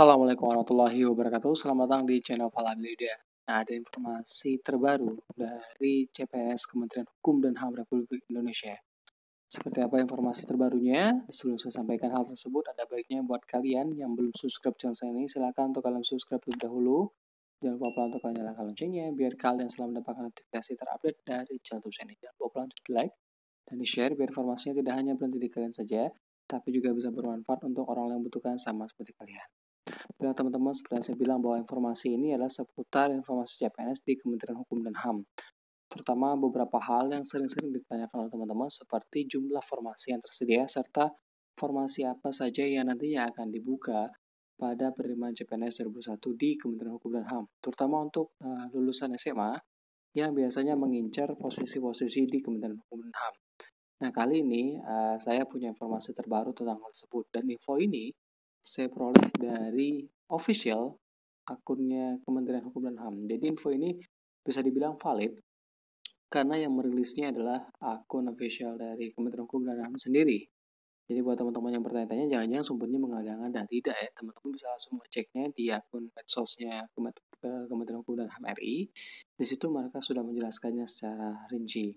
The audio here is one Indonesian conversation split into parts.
Assalamualaikum warahmatullahi wabarakatuh. Selamat datang di channel Falabilida. Nah, ada informasi terbaru dari CPNS Kementerian Hukum dan HAM Republik Indonesia. Seperti apa informasi terbarunya? Sebelum saya sampaikan hal tersebut, ada baiknya buat kalian yang belum subscribe channel saya ini, silahkan untuk kalian subscribe terlebih dahulu. Jangan lupa pula untuk kalian nyalakan loncengnya, biar kalian selalu mendapatkan notifikasi terupdate dari channel saya ini. Jangan lupa pula untuk di like dan di share, biar informasinya tidak hanya berhenti di kalian saja, tapi juga bisa bermanfaat untuk orang yang membutuhkan sama seperti kalian. Bilang nah, teman-teman, seperti saya bilang bahwa informasi ini adalah seputar informasi CPNS di Kementerian Hukum dan HAM. Terutama beberapa hal yang sering-sering ditanyakan oleh teman-teman seperti jumlah formasi yang tersedia serta formasi apa saja yang nantinya akan dibuka pada penerimaan CPNS 2001 di Kementerian Hukum dan HAM, terutama untuk uh, lulusan SMA yang biasanya mengincar posisi-posisi di Kementerian Hukum dan HAM. Nah, kali ini uh, saya punya informasi terbaru tentang hal tersebut dan info ini saya peroleh dari official akunnya Kementerian Hukum dan HAM. Jadi info ini bisa dibilang valid karena yang merilisnya adalah akun official dari Kementerian Hukum dan HAM sendiri. Jadi buat teman-teman yang bertanya-tanya, jangan-jangan sumbernya mengadakan dan Tidak ya, teman-teman bisa langsung ngeceknya di akun medsosnya eh, Kementerian Hukum dan HAM RI. Di situ mereka sudah menjelaskannya secara rinci.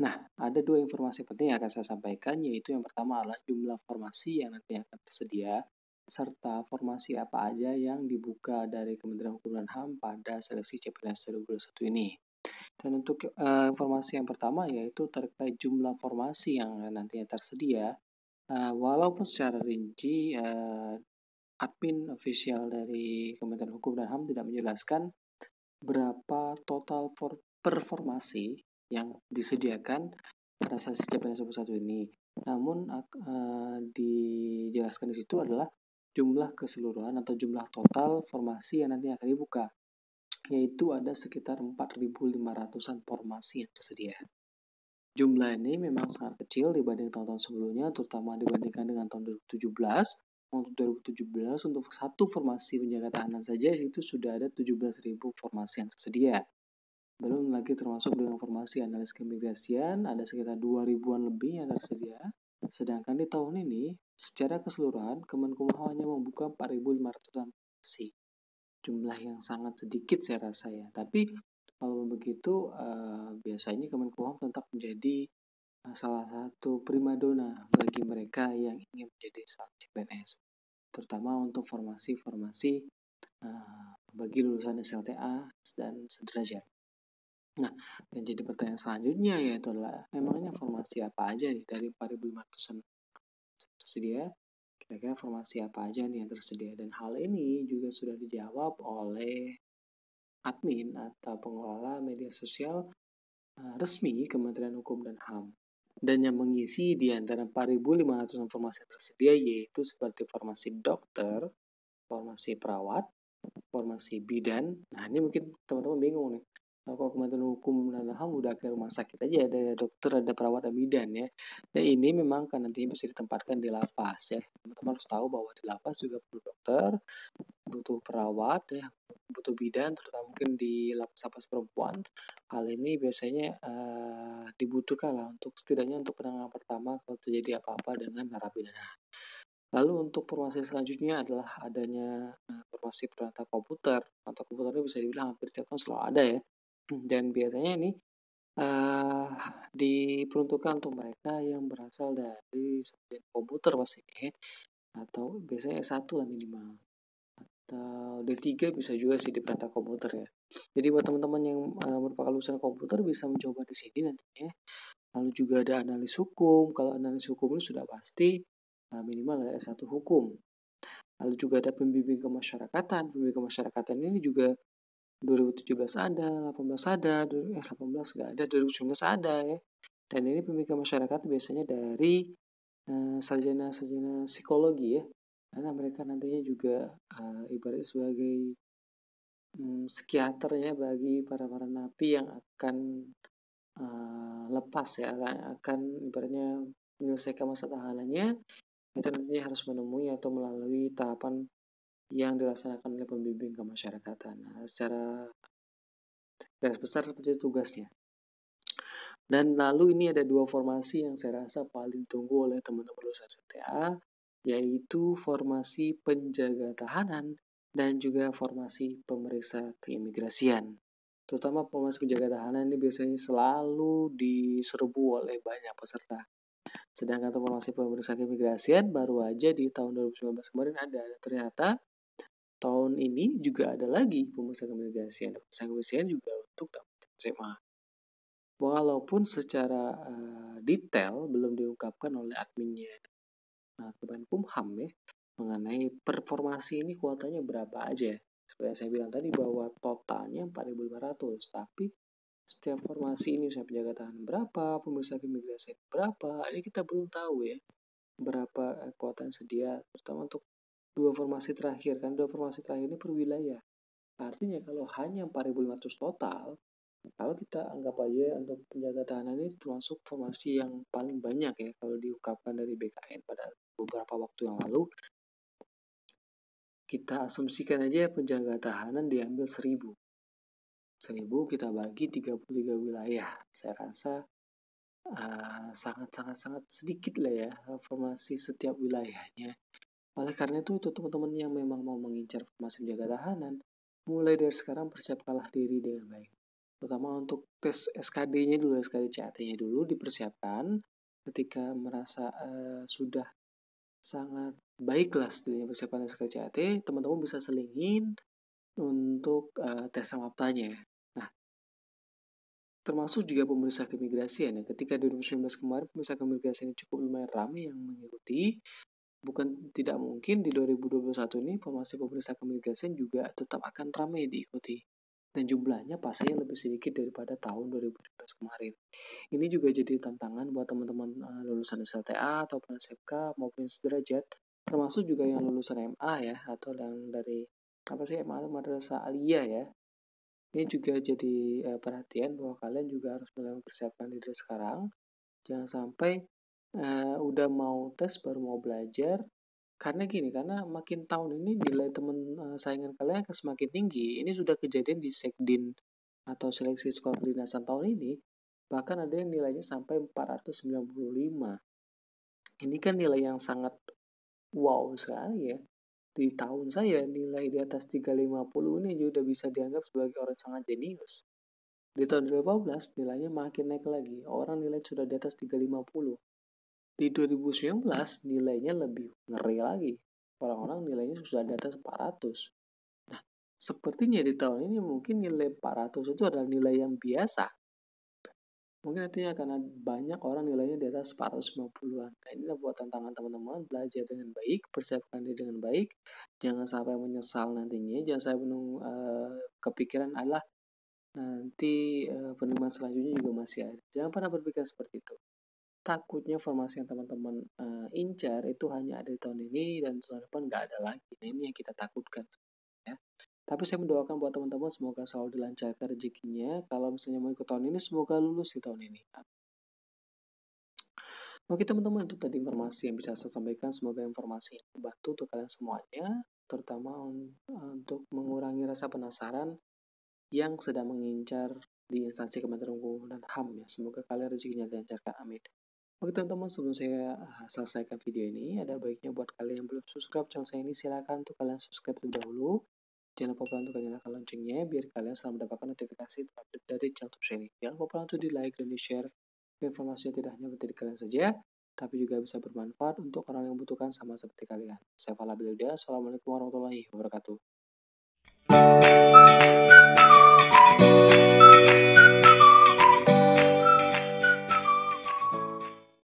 Nah, ada dua informasi penting yang akan saya sampaikan, yaitu yang pertama adalah jumlah formasi yang nanti akan tersedia serta formasi apa aja yang dibuka dari Kementerian Hukum dan HAM pada seleksi CPNS 2021 ini. Dan untuk uh, informasi yang pertama yaitu terkait jumlah formasi yang nantinya tersedia, uh, walaupun secara rinci uh, admin official dari Kementerian Hukum dan HAM tidak menjelaskan berapa total performasi yang disediakan pada seleksi CPNS 2021 ini. Namun uh, dijelaskan di situ adalah jumlah keseluruhan atau jumlah total formasi yang nanti akan dibuka, yaitu ada sekitar 4.500-an formasi yang tersedia. Jumlah ini memang sangat kecil dibanding tahun-tahun sebelumnya, terutama dibandingkan dengan tahun 2017. Untuk 2017, untuk satu formasi penjaga tahanan saja itu sudah ada 17.000 formasi yang tersedia. Belum lagi termasuk dengan formasi analis keimigrasian, ada sekitar 2.000-an lebih yang tersedia, Sedangkan di tahun ini, secara keseluruhan Kemenkumham hanya membuka 4.500 posisi Jumlah yang sangat sedikit saya rasa ya. Tapi kalau begitu eh, biasanya Kemenkumham tetap menjadi eh, salah satu primadona bagi mereka yang ingin menjadi seorang CPNS, terutama untuk formasi-formasi eh, bagi lulusan SLTA dan sederajat. Nah, yang jadi pertanyaan selanjutnya yaitu adalah memangnya formasi apa aja nih dari 4.500 tersedia? Kira-kira formasi apa aja nih yang tersedia? Dan hal ini juga sudah dijawab oleh admin atau pengelola media sosial eh, resmi Kementerian Hukum dan HAM. Dan yang mengisi di antara 4.500 informasi tersedia yaitu seperti formasi dokter, formasi perawat, formasi bidan. Nah, ini mungkin teman-teman bingung nih Nah, kalau Kementerian Hukum dan HAM udah ke rumah sakit aja ada dokter ada perawat ada bidan ya dan nah, ini memang kan nantinya bisa ditempatkan di lapas ya teman-teman harus tahu bahwa di lapas juga perlu dokter butuh perawat ya butuh bidan terutama mungkin di lapas-lapas perempuan hal ini biasanya uh, dibutuhkan lah untuk setidaknya untuk penanganan pertama kalau terjadi apa-apa dengan narapidana Lalu untuk formasi selanjutnya adalah adanya formasi eh, perangkat komputer. Atau komputer ini bisa dibilang hampir tiap tahun selalu ada ya. Dan biasanya ini uh, diperuntukkan untuk mereka yang berasal dari student komputer pastinya ya. atau biasanya S1 lah minimal atau D3 bisa juga sih di perintah komputer ya jadi buat teman-teman yang uh, merupakan lulusan komputer bisa mencoba di sini nantinya ya. lalu juga ada analis hukum kalau analis hukum itu sudah pasti uh, minimal S1 hukum lalu juga ada pembimbing kemasyarakatan pembimbing kemasyarakatan ini juga 2017 ada, 18 ada, eh 18 nggak ada, 2019 ada ya. Dan ini pemikiran masyarakat biasanya dari sarjana eh, sarjana-sarjana psikologi ya, karena mereka nantinya juga uh, eh, ibarat sebagai um, psikiater ya bagi para para napi yang akan uh, lepas ya, akan ibaratnya menyelesaikan masa tahanannya itu nantinya harus menemui atau melalui tahapan yang dilaksanakan oleh pembimbing kemasyarakatan. Nah, secara garis besar seperti itu tugasnya. Dan lalu ini ada dua formasi yang saya rasa paling ditunggu oleh teman-teman lulusan STA yaitu formasi penjaga tahanan dan juga formasi pemeriksa keimigrasian. Terutama formasi penjaga tahanan ini biasanya selalu diserbu oleh banyak peserta. Sedangkan formasi pemeriksa keimigrasian baru aja di tahun 2019 kemarin ada. Ternyata tahun ini juga ada lagi pemeriksaan keimigrasian. Pemeriksaan keimigrasian juga untuk tamu SMA. Walaupun secara uh, detail belum diungkapkan oleh adminnya nah, eh, Kemenkumham ya mengenai performasi ini kuotanya berapa aja. Seperti yang saya bilang tadi bahwa totalnya 4.500, tapi setiap formasi ini saya penjaga tahan berapa, pemirsa keimigrasian berapa, ini kita belum tahu ya berapa eh, kuota yang sedia, terutama untuk dua formasi terakhir kan dua formasi terakhir ini per wilayah artinya kalau hanya 4500 total kalau kita anggap aja untuk penjaga tahanan ini termasuk formasi yang paling banyak ya kalau diungkapkan dari BKN pada beberapa waktu yang lalu kita asumsikan aja penjaga tahanan diambil 1000 1000 kita bagi 33 wilayah saya rasa sangat sangat uh, sangat sedikit lah ya eh, formasi setiap wilayahnya oleh karena itu, untuk teman-teman yang memang mau mengincar formasi menjaga tahanan, mulai dari sekarang persiapkanlah diri dengan baik. Terutama untuk tes SKD-nya dulu, SKD CAT-nya dulu dipersiapkan ketika merasa uh, sudah sangat baiklah setidaknya persiapan SKD CAT, teman-teman bisa selingin untuk uh, tes samaptanya. Nah, termasuk juga pemirsa keimigrasian ya. Ketika 2019 kemarin pemirsa keimigrasian cukup lumayan ramai yang mengikuti, Bukan tidak mungkin di 2021 ini formasi pemerintah keimigrasian juga tetap akan ramai diikuti dan jumlahnya pasti lebih sedikit daripada tahun 2017 kemarin. Ini juga jadi tantangan buat teman-teman eh, lulusan SLTA atau SMK maupun sederajat, termasuk juga yang lulusan MA ya atau yang dari apa sih MA atau Madrasah Aliyah ya. Ini juga jadi eh, perhatian bahwa kalian juga harus mulai mempersiapkan diri sekarang. Jangan sampai uh, udah mau tes baru mau belajar karena gini karena makin tahun ini nilai teman uh, saingan kalian akan semakin tinggi ini sudah kejadian di sekdin atau seleksi sekolah kedinasan tahun ini bahkan ada yang nilainya sampai 495 ini kan nilai yang sangat wow sekali ya di tahun saya nilai di atas 350 ini juga bisa dianggap sebagai orang sangat jenius di tahun 2018 nilainya makin naik lagi orang nilai sudah di atas 350 di 2019 nilainya lebih ngeri lagi. Orang-orang nilainya sudah di atas 400. Nah, sepertinya di tahun ini mungkin nilai 400 itu adalah nilai yang biasa. Mungkin nantinya akan ada banyak orang nilainya di atas 450-an. Nah, inilah buat tantangan teman-teman, belajar dengan baik, persiapkan diri dengan baik, jangan sampai menyesal nantinya, jangan sampai menung, uh, kepikiran adalah nanti uh, penerimaan selanjutnya juga masih ada. Jangan pernah berpikir seperti itu takutnya formasi yang teman-teman uh, incar itu hanya ada di tahun ini dan tahun depan nggak ada lagi. Nah, ini yang kita takutkan. Ya. Tapi saya mendoakan buat teman-teman semoga selalu dilancarkan rezekinya. Kalau misalnya mau ikut tahun ini, semoga lulus di tahun ini. Oke teman-teman, itu tadi informasi yang bisa saya sampaikan. Semoga informasi ini membantu untuk kalian semuanya, terutama eh, untuk mengurangi rasa penasaran yang sedang mengincar di instansi Kementerian Hukum dan HAM ya. Semoga kalian rezekinya dilancarkan. Amin. Oke teman-teman, sebelum saya ah, selesaikan video ini, ada baiknya buat kalian yang belum subscribe channel saya ini, silahkan untuk kalian subscribe terlebih dahulu. Jangan lupa pula untuk nyalakan loncengnya, biar kalian selalu mendapatkan notifikasi terupdate dari channel saya ini. Jangan lupa untuk di like dan di share. Informasinya tidak hanya untuk kalian saja, tapi juga bisa bermanfaat untuk orang yang membutuhkan sama seperti kalian. Saya Fala Bilda, Assalamualaikum warahmatullahi wabarakatuh.